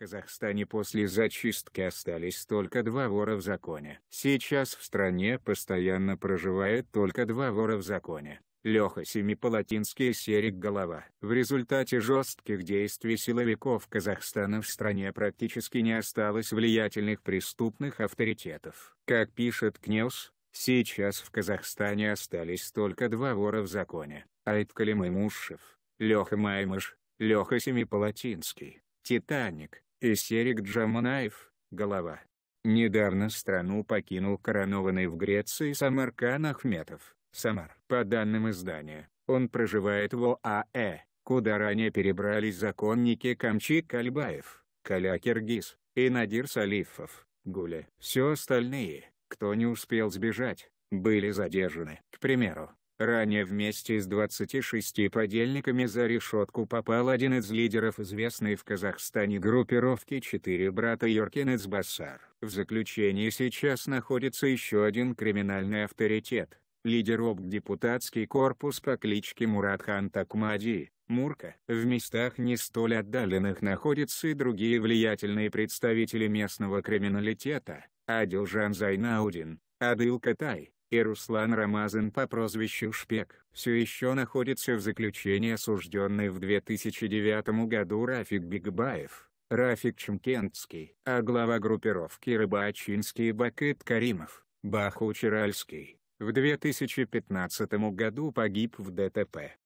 Казахстане после зачистки остались только два вора в законе. Сейчас в стране постоянно проживает только два вора в законе. Леха Семипалатинский и Серик Голова. В результате жестких действий силовиков Казахстана в стране практически не осталось влиятельных преступных авторитетов. Как пишет Кнеус, сейчас в Казахстане остались только два вора в законе. Айт Калимымушев, Леха Маймыш, Леха Семипалатинский, Титаник, Эсерик Джаманаев, голова. Недавно страну покинул коронованный в Греции Самаркан Ахметов, Самар. По данным издания, он проживает в ОАЭ, куда ранее перебрались законники Камчи Кальбаев, Каля Киргиз, и Надир Салифов, Гуля. Все остальные, кто не успел сбежать, были задержаны. К примеру, Ранее вместе с 26 подельниками за решетку попал один из лидеров известной в Казахстане группировки «Четыре брата» Йоркинец Басар. В заключении сейчас находится еще один криминальный авторитет – лидер депутатский корпус по кличке Муратхан Такмади, Мурка. В местах не столь отдаленных находятся и другие влиятельные представители местного криминалитета – Адилжан Зайнаудин, Адыл Катай, и Руслан Рамазан по прозвищу Шпек все еще находится в заключении осужденный в 2009 году Рафик Бигбаев, Рафик Чемкентский, а глава группировки Рыбачинский Бакыт Каримов, Бахучеральский, в 2015 году погиб в ДТП.